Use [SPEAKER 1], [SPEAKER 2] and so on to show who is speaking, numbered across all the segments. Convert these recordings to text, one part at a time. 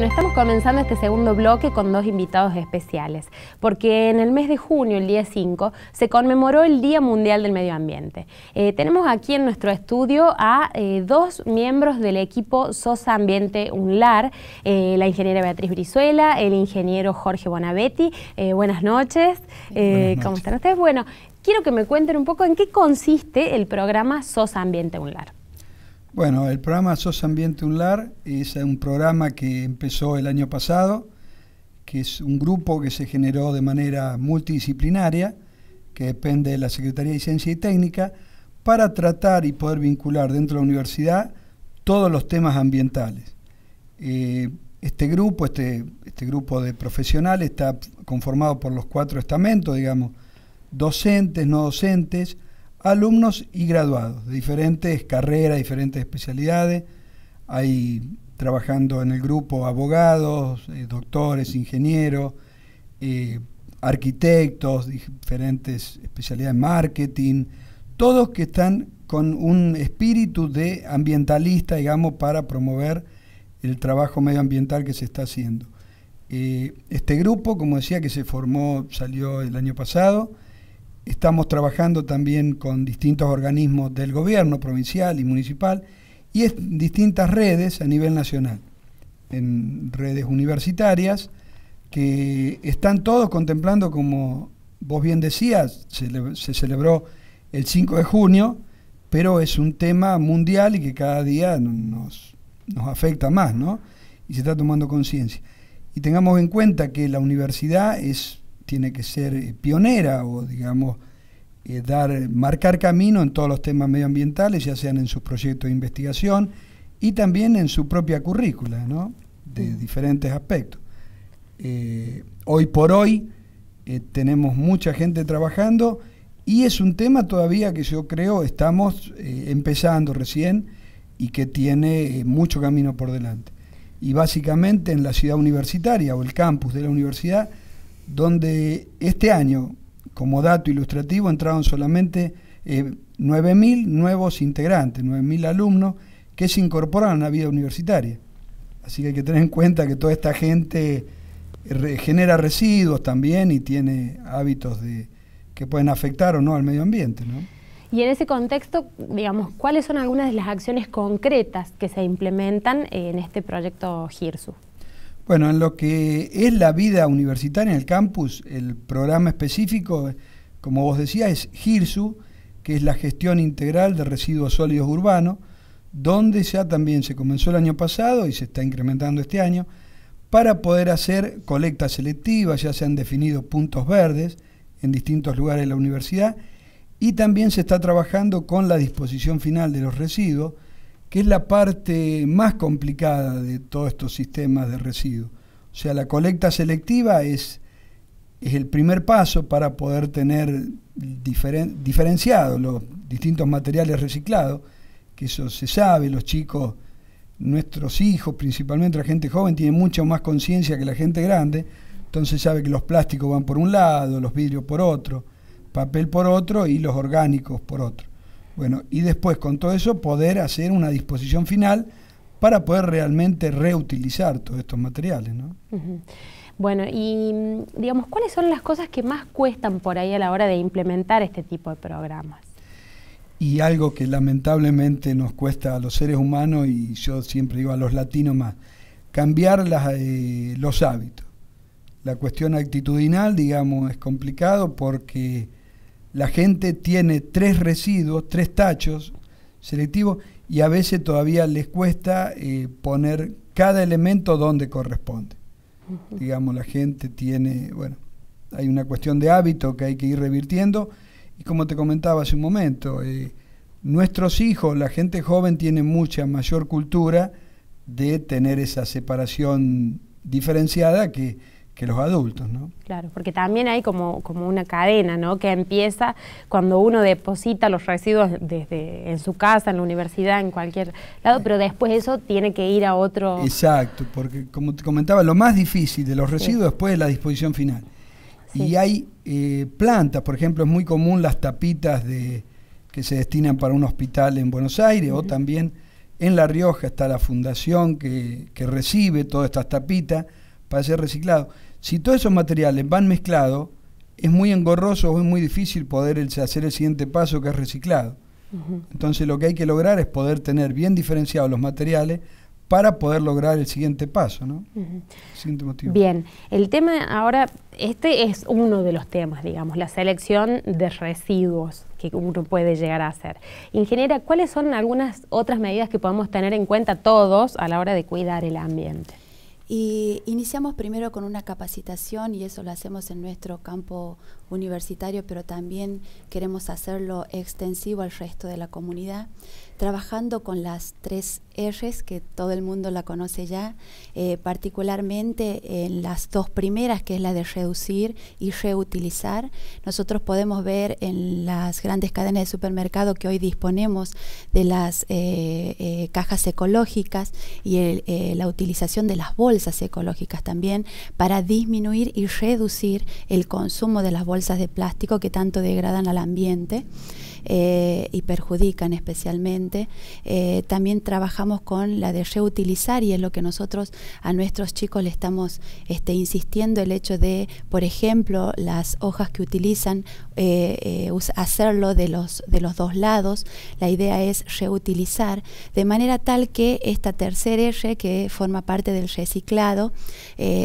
[SPEAKER 1] Bueno, estamos comenzando este segundo bloque con dos invitados especiales, porque en el mes de junio, el día 5, se conmemoró el Día Mundial del Medio Ambiente. Eh, tenemos aquí en nuestro estudio a eh, dos miembros del equipo SOSA Ambiente UNLAR, eh, la ingeniera Beatriz Brizuela, el ingeniero Jorge Bonavetti. buenas noches. buenas noches. ¿Cómo están ustedes? Bueno, quiero que me cuenten un poco en qué consiste el programa SOSA Ambiente UNLAR.
[SPEAKER 2] Bueno, el programa Sos Ambiente Unlar es un programa que empezó el año pasado, que es un grupo que se generó de manera multidisciplinaria, que depende de la Secretaría de Ciencia y Técnica, para tratar y poder vincular dentro de la universidad todos los temas ambientales. Eh, este grupo, este, este grupo de profesionales está conformado por los cuatro estamentos, digamos, docentes, no docentes, alumnos y graduados de diferentes carreras, diferentes especialidades. Hay trabajando en el grupo abogados, eh, doctores, ingenieros, eh, arquitectos, diferentes especialidades de marketing, todos que están con un espíritu de ambientalista, digamos, para promover el trabajo medioambiental que se está haciendo. Eh, este grupo, como decía, que se formó, salió el año pasado, Estamos trabajando también con distintos organismos del gobierno provincial y municipal y en distintas redes a nivel nacional, en redes universitarias que están todos contemplando, como vos bien decías, se, celebró el 5 de junio, pero es un tema mundial y que cada día nos, nos afecta más, ¿no? Y se está tomando conciencia. Y tengamos en cuenta que la universidad es tiene que ser eh, pionera o, digamos, eh, dar, marcar camino en todos los temas medioambientales, ya sean en sus proyectos de investigación y también en su propia currícula, De diferentes aspectos. Eh, hoy por hoy tenemos mucha gente trabajando y es un tema todavía que yo creo estamos empezando recién y que tiene mucho camino por delante. Y básicamente en la ciudad universitaria o el campus de la universidad, donde este año, como dato ilustrativo, entraron solamente 9.000 eh, nuevos integrantes, 9.000 alumnos que se incorporan a la vida universitaria. Así que hay que tener en cuenta que toda esta gente eh, genera residuos también y tiene hábitos que pueden afectar o no al medio ambiente.
[SPEAKER 1] Y en ese contexto, digamos, ¿cuáles son algunas de las acciones concretas que se implementan en este proyecto GIRSU?
[SPEAKER 2] Bueno, en lo que es la vida universitaria en el campus, el programa específico, como vos decías, es GIRSU, que es la gestión integral de residuos sólidos urbanos, donde ya también se comenzó el año pasado y se está incrementando este año, para poder hacer colectas selectivas, ya se han definido puntos verdes en distintos lugares de la universidad, y también se está trabajando con la disposición final de los residuos, que es la parte más complicada de todos estos sistemas de residuos. O sea, la colecta selectiva es, es el primer paso para poder tener diferenciados los distintos materiales reciclados, que eso se sabe, los chicos, nuestros hijos, principalmente la gente joven, tiene mucha más conciencia que la gente grande, entonces sabe que los plásticos van por un lado, los vidrios por otro, papel por otro y los orgánicos por otro. Bueno, y después con todo eso poder hacer una disposición final para poder realmente reutilizar todos estos materiales, ¿no?
[SPEAKER 1] Bueno, y mm, digamos, ¿cuáles son las cosas que más cuestan por ahí a la hora de implementar este tipo de programas?
[SPEAKER 2] Y algo que lamentablemente nos cuesta a los seres humanos, y yo siempre digo a los latinos más, cambiar eh, los hábitos. La cuestión actitudinal, digamos, es complicado porque la gente tiene tres residuos, tres tachos selectivos, y a veces todavía les cuesta eh, poner cada elemento donde corresponde. Digamos, la gente tiene, bueno, hay una cuestión de hábito que hay que ir revirtiendo, y como te comentaba hace un momento, eh, nuestros hijos, la gente joven tiene mucha mayor cultura de tener esa separación diferenciada que que los adultos, ¿no?
[SPEAKER 1] Claro, porque también hay como, como una cadena, ¿no? Que empieza cuando uno deposita los residuos desde en su casa, en la universidad, en cualquier lado, pero después eso tiene que ir a otro.
[SPEAKER 2] Exacto, porque como te comentaba, lo más difícil de los residuos después es la disposición final. Y hay eh, plantas, por ejemplo, es muy común las tapitas de que se destinan para un hospital en Buenos Aires o también en La Rioja está la fundación que, que recibe todas estas tapitas para ser reciclado si todos esos materiales van mezclados, es muy engorroso o es muy difícil poder hacer el siguiente paso que es reciclado. Entonces lo que hay que lograr es poder tener bien diferenciados los materiales para poder lograr el siguiente paso, motivo. Bien,
[SPEAKER 1] el tema ahora, este es uno de los temas, digamos, la selección de residuos que uno puede llegar a hacer. Ingeniera, ¿cuáles son algunas otras medidas que podemos tener en cuenta todos a la hora de cuidar el ambiente?
[SPEAKER 3] Y iniciamos primero con una capacitación y eso lo hacemos en nuestro campo universitario, pero también queremos hacerlo extensivo al resto de la comunidad, trabajando con las tres R's que todo el mundo la conoce ya, eh, particularmente en las dos primeras, que es la de reducir y reutilizar. Nosotros podemos ver en las grandes cadenas de supermercado que hoy disponemos de las eh, eh, cajas ecológicas y la utilización de las bolsas ecológicas también para disminuir y reducir el consumo de las bolsas de plástico que tanto degradan al ambiente. Eh, y perjudican especialmente. Eh, también trabajamos con la de reutilizar y es lo que nosotros a nuestros chicos le estamos este, insistiendo, el hecho de, por ejemplo, las hojas que utilizan, eh, hacerlo de los, de los dos lados. La idea es reutilizar, de manera tal que esta tercera R, que forma parte del reciclado,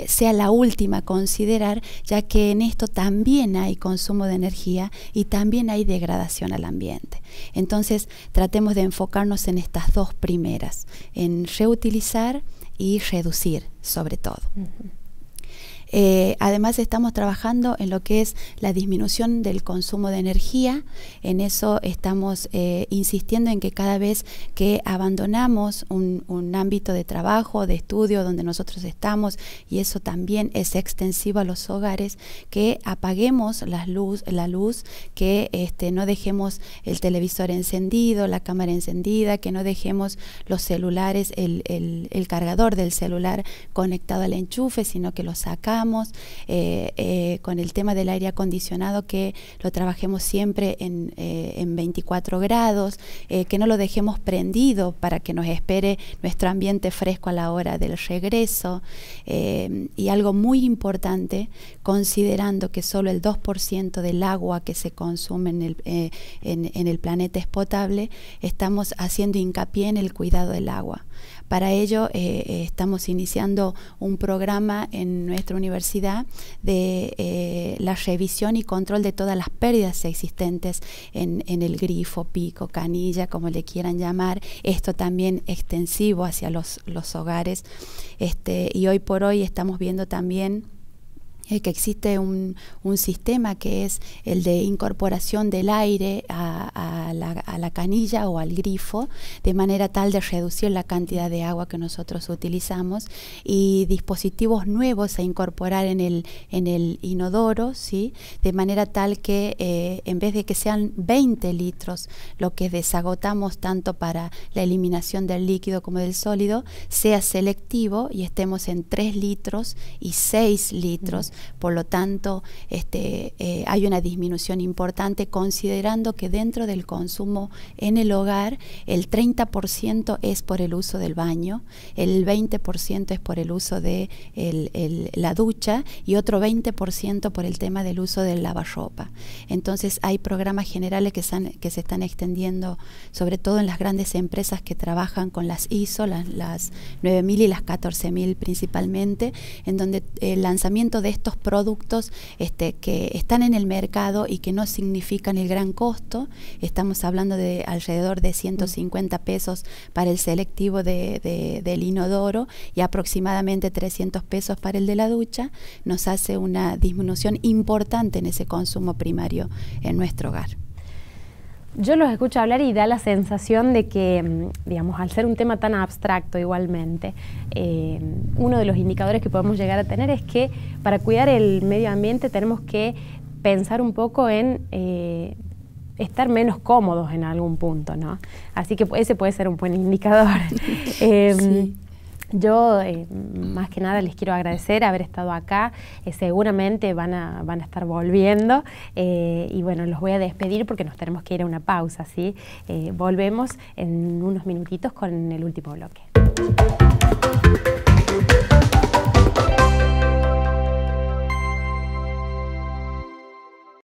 [SPEAKER 3] sea la última a considerar, ya que en esto también hay consumo de energía y también hay degradación a ambiente. Entonces, tratemos de enfocarnos en estas dos primeras, en reutilizar y reducir sobre todo. Eh, además estamos trabajando en lo que es la disminución del consumo de energía. En eso estamos eh, insistiendo en que cada vez que abandonamos un, ámbito de trabajo, de estudio donde nosotros estamos, y eso también es extensivo a los hogares, que apaguemos la luz, que este, no dejemos el televisor encendido, la cámara encendida, que no dejemos los celulares, el, el cargador del celular conectado al enchufe, sino que lo sacamos eh, eh, con el tema del aire acondicionado que lo trabajemos siempre en, 24 eh, grados, que no lo dejemos prendido para que nos espere nuestro ambiente fresco a la hora del regreso. y algo muy importante, considerando que solo el 2% del agua que se consume en el planeta es potable, estamos haciendo hincapié en el cuidado del agua para ello eh, eh, estamos iniciando un programa en nuestra universidad de eh, la revisión y control de todas las pérdidas existentes en, el grifo, pico, canilla, como le quieran llamar. Esto también extensivo hacia los, los hogares. Este, y hoy por hoy estamos viendo también eh, que existe un, sistema que es el de incorporación del aire a, la, canilla o al grifo, de manera tal de reducir la cantidad de agua que nosotros utilizamos y dispositivos nuevos a incorporar en el, en el inodoro, ¿sí? de manera tal que eh, en vez de que sean 20 litros lo que desagotamos tanto para la eliminación del líquido como del sólido, sea selectivo y estemos en 3 litros y 6 litros. Por lo tanto, este, eh, hay una disminución importante considerando que dentro del consumo en el hogar el 30% es por el uso del baño, el 20% es por el uso de la ducha y otro 20% por el tema del uso del lavarropa. Entonces hay programas generales que, se están extendiendo, sobre todo en las grandes empresas que trabajan con las ISO, las, las 9.000 y las 14.000 principalmente, en donde el lanzamiento de estos productos este, que están en el mercado y que no significan el gran costo. Estamos hablando de alrededor de 150 pesos para el selectivo de, del inodoro y aproximadamente 300 pesos para el de la ducha. Nos hace una disminución importante en ese consumo primario en nuestro hogar. Yo los escucho hablar y da la sensación de que,
[SPEAKER 1] mm, digamos, al ser un tema tan abstracto igualmente, eh, uno de los indicadores que podemos llegar a tener es que para cuidar el medio ambiente tenemos que pensar un poco en eh, estar menos cómodos en algún punto, ¿no? Así que ese puede ser un buen indicador. Em, yo eh, más que nada les quiero agradecer haber estado acá. Eh, seguramente van a, estar volviendo eh, y bueno, los voy a despedir porque nos tenemos que ir a una pausa, ¿sí? volvemos en unos minutitos con el último bloque.